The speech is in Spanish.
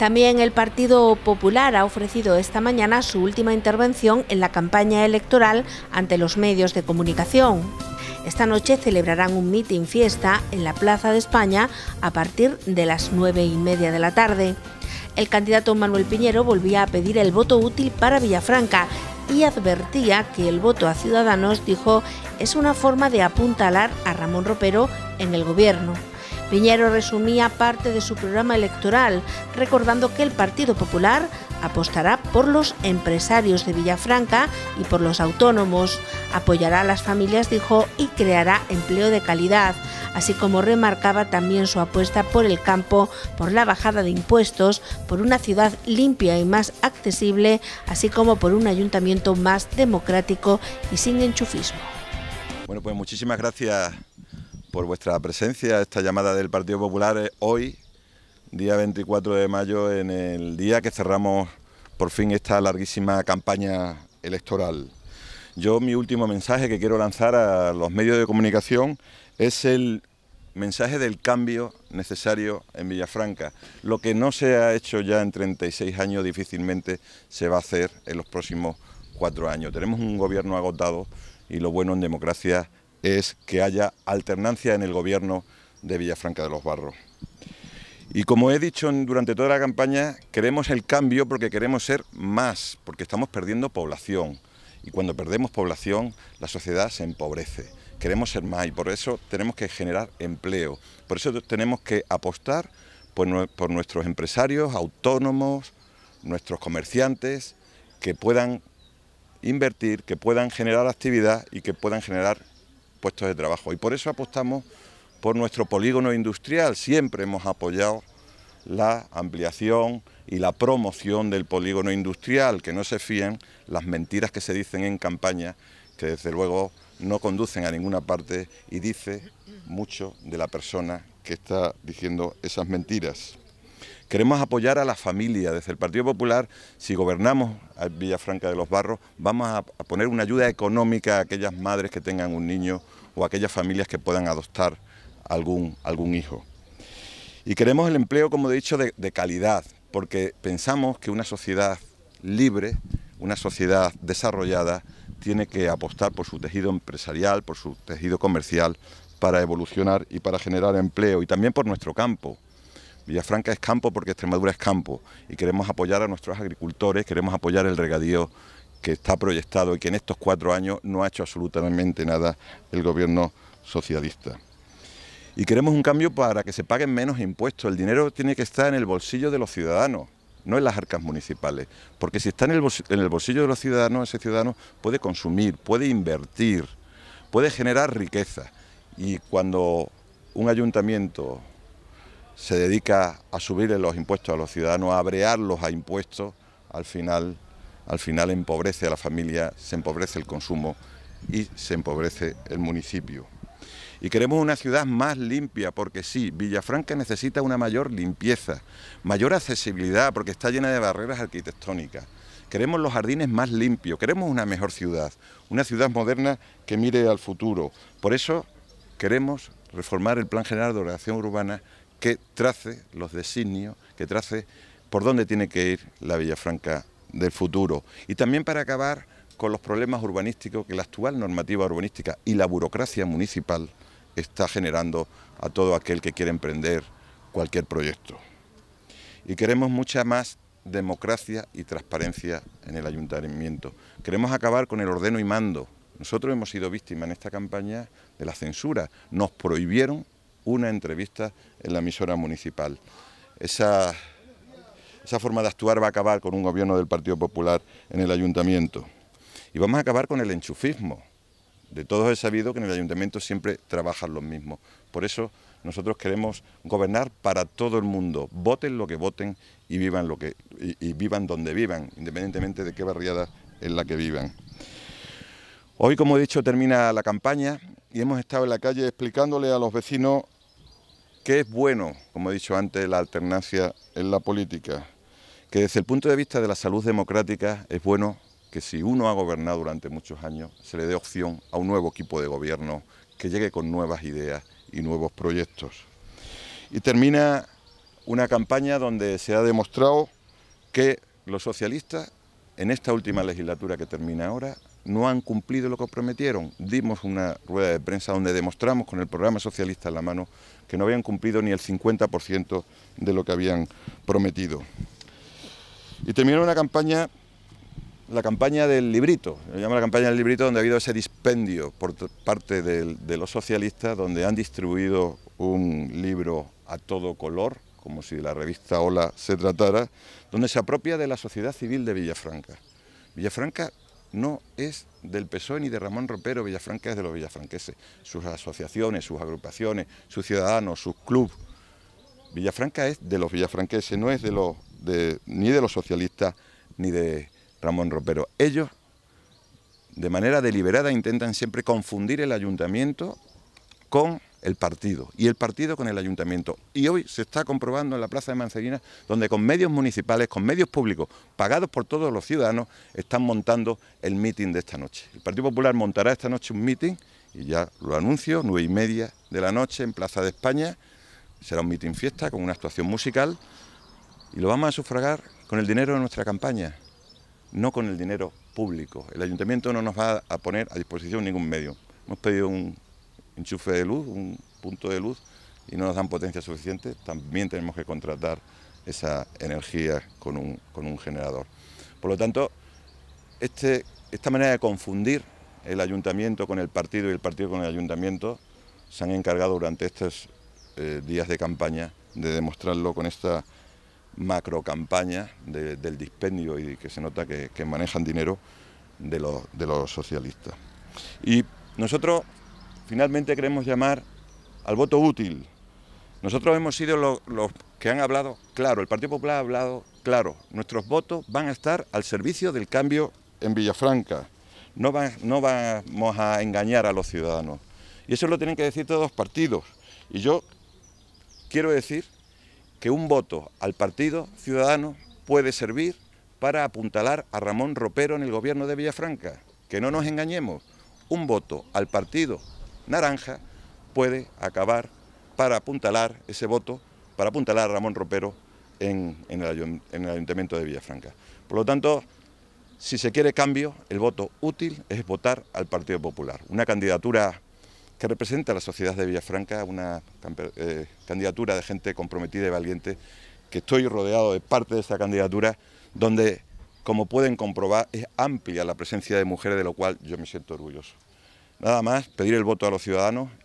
También el Partido Popular ha ofrecido esta mañana su última intervención en la campaña electoral ante los medios de comunicación. Esta noche celebrarán un mitin fiesta en la Plaza de España a partir de las nueve y media de la tarde. El candidato Manuel Piñero volvía a pedir el voto útil para Villafranca y advertía que el voto a Ciudadanos, dijo, es una forma de apuntalar a Ramón Ropero en el gobierno. Piñero resumía parte de su programa electoral, recordando que el Partido Popular apostará por los empresarios de Villafranca y por los autónomos, apoyará a las familias, dijo, y creará empleo de calidad, así como remarcaba también su apuesta por el campo, por la bajada de impuestos, por una ciudad limpia y más accesible, así como por un ayuntamiento más democrático y sin enchufismo. Bueno, pues muchísimas gracias por vuestra presencia, esta llamada del Partido Popular hoy, día 24 de mayo, en el día que cerramos por fin esta larguísima campaña electoral. Yo mi último mensaje que quiero lanzar a los medios de comunicación es el mensaje del cambio necesario en Villafranca. Lo que no se ha hecho ya en 36 años difícilmente se va a hacer en los próximos cuatro años. Tenemos un gobierno agotado y lo bueno en democracia es que haya alternancia en el gobierno de Villafranca de los Barros. Y como he dicho durante toda la campaña, queremos el cambio porque queremos ser más, porque estamos perdiendo población. Y cuando perdemos población, la sociedad se empobrece. Queremos ser más y por eso tenemos que generar empleo. Por eso tenemos que apostar por, nuestros empresarios, autónomos, nuestros comerciantes, que puedan invertir, que puedan generar actividad y que puedan generar puestos de trabajo. Y por eso apostamos por nuestro polígono industrial. Siempre hemos apoyado la ampliación y la promoción del polígono industrial, que no se fíen las mentiras que se dicen en campaña, que desde luego no conducen a ninguna parte y dice mucho de la persona que está diciendo esas mentiras. Queremos apoyar a la familia. Desde el Partido Popular, si gobernamos a Villafranca de los Barros, vamos a poner una ayuda económica a aquellas madres que tengan un niño o aquellas familias que puedan adoptar algún, algún hijo. Y queremos el empleo, como he dicho, de, de calidad, porque pensamos que una sociedad libre, una sociedad desarrollada, tiene que apostar por su tejido empresarial, por su tejido comercial, para evolucionar y para generar empleo, y también por nuestro campo. Villafranca es campo porque Extremadura es campo, y queremos apoyar a nuestros agricultores, queremos apoyar el regadío que está proyectado y que en estos cuatro años no ha hecho absolutamente nada el gobierno socialista. Y queremos un cambio para que se paguen menos impuestos. El dinero tiene que estar en el bolsillo de los ciudadanos, no en las arcas municipales. Porque si está en el, bolsillo de los ciudadanos, ese ciudadano puede consumir, puede invertir, puede generar riqueza. Y cuando un ayuntamiento se dedica a subirle los impuestos a los ciudadanos, a abrearlos a impuestos, al final al final empobrece a la familia, se empobrece el consumo y se empobrece el municipio. Y queremos una ciudad más limpia, porque sí, Villafranca necesita una mayor limpieza, mayor accesibilidad, porque está llena de barreras arquitectónicas. Queremos los jardines más limpios, queremos una mejor ciudad, una ciudad moderna que mire al futuro. Por eso queremos reformar el Plan General de Ordenación Urbana que trace los designios, que trace por dónde tiene que ir la Villafranca del futuro y también para acabar con los problemas urbanísticos que la actual normativa urbanística y la burocracia municipal está generando a todo aquel que quiere emprender cualquier proyecto. Y queremos mucha más democracia y transparencia en el ayuntamiento. Queremos acabar con el ordeno y mando. Nosotros hemos sido víctimas en esta campaña de la censura. Nos prohibieron una entrevista en la emisora municipal. Esa forma de actuar va a acabar con un gobierno del Partido Popular en el ayuntamiento. Y vamos a acabar con el enchufismo. De todos he sabido que en el ayuntamiento siempre trabajan los mismos. Por eso nosotros queremos gobernar para todo el mundo. Voten lo que voten y vivan lo que y, y vivan donde vivan, independientemente de qué barriada en la que vivan. Hoy, como he dicho, termina la campaña y hemos estado en la calle explicándole a los vecinos que es bueno, como he dicho antes, la alternancia en la política, que desde el punto de vista de la salud democrática es bueno que si uno ha gobernado durante muchos años, se le dé opción a un nuevo equipo de gobierno que llegue con nuevas ideas y nuevos proyectos. Y termina una campaña donde se ha demostrado que los socialistas, en esta última legislatura que termina ahora, no han cumplido lo que prometieron. Dimos una rueda de prensa donde demostramos con el programa socialista en la mano que no habían cumplido ni el 50% de lo que habían prometido. Y terminó una campaña, la campaña del librito, se llama la campaña del librito, donde ha habido ese dispendio por parte de, los socialistas, donde han distribuido un libro a todo color, como si la revista Hola se tratara, donde se apropia de la sociedad civil de Villafranca. Villafranca no es del PSOE ni de Ramón Ropero, Villafranca es de los villafranqueses, sus asociaciones, sus agrupaciones, sus ciudadanos, sus clubes. Villafranca es de los villafranqueses, no es de los, ni de los socialistas ni de Ramón Ropero. Ellos, de manera deliberada, intentan siempre confundir el ayuntamiento con el partido y el partido con el ayuntamiento. Y hoy se está comprobando en la Plaza de Mancerina, donde con medios municipales, con medios públicos, pagados por todos los ciudadanos, están montando el mitin de esta noche. El Partido Popular montará esta noche un mitin, y ya lo anuncio, nueve y media de la noche en Plaza de España. Será un mitin fiesta con una actuación musical y lo vamos a sufragar con el dinero de nuestra campaña, no con el dinero público. El ayuntamiento no nos va a poner a disposición ningún medio. Hemos pedido un enchufe de luz, un punto de luz, y no nos dan potencia suficiente, también tenemos que contratar esa energía con un, con generador. Por lo tanto, este, esta manera de confundir el ayuntamiento con el partido y el partido con el ayuntamiento se han encargado durante estos eh, días de campaña de demostrarlo con esta macro campaña del dispendio y que se nota que, manejan dinero de los, de los socialistas. Y nosotros finalmente queremos llamar al voto útil. Nosotros hemos sido los, que han hablado claro, el Partido Popular ha hablado claro. Nuestros votos van a estar al servicio del cambio en Villafranca. No, no vamos a engañar a los ciudadanos. Y eso lo tienen que decir todos los partidos. Y yo quiero decir que un voto al Partido Ciudadano puede servir para apuntalar a Ramón Ropero en el gobierno de Villafranca. Que no nos engañemos, un voto al Partido naranja puede acabar para apuntalar ese voto, para apuntalar a Ramón Ropero en, el, Ayuntamiento de Villafranca. Por lo tanto, si se quiere cambio, el voto útil es votar al Partido Popular. Una candidatura que representa a la sociedad de Villafranca, una eh, candidatura de gente comprometida y valiente, que estoy rodeado de parte de esta candidatura, donde, como pueden comprobar, es amplia la presencia de mujeres, de lo cual yo me siento orgulloso. Nada más, pedir el voto a los ciudadanos